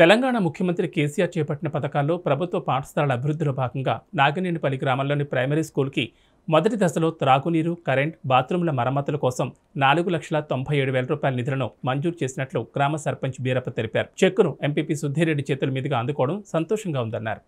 తెలంగాణ ముఖ్యమంత్రి కేసీఆర్ చేపట్టిన పథకాల్లో ప్రభుత్వ పాఠశాలల అభివృద్ధిలో భాగంగా నాగినేనిపల్లి గ్రామంలోని ప్రైమరీ స్కూల్కి మొదటి దశలో త్రాగునీరు కరెంట్ బాత్రూంల మరమ్మతుల కోసం నాలుగు లక్షల తొంభై ఏడు వేల రూపాయల నిధులను మంజూరు చేసినట్లు గ్రామ సర్పంచ్ బీరప్ప తెలిపారు చెక్కును ఎంపీపీ సుద్దిరెడ్డి చేతుల మీదుగా అందుకోవడం సంతోషంగా ఉందన్నారు